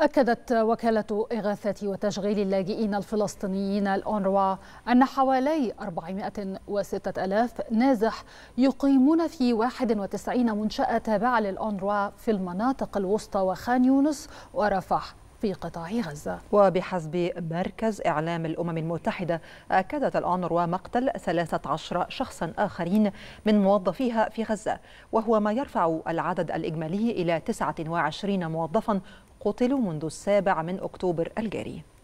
أكدت وكالة إغاثة وتشغيل اللاجئين الفلسطينيين الأونروا أن حوالي 406 ألاف نازح يقيمون في 91 منشأة تابعة للأونروا في المناطق الوسطى وخان يونس ورفح في قطاع غزة وبحسب مركز إعلام الأمم المتحدة أكدت الأنروا مقتل 13 شخصا آخرين من موظفيها في غزة وهو ما يرفع العدد الإجمالي إلى 29 موظفا قتلوا منذ السابع من أكتوبر الجاري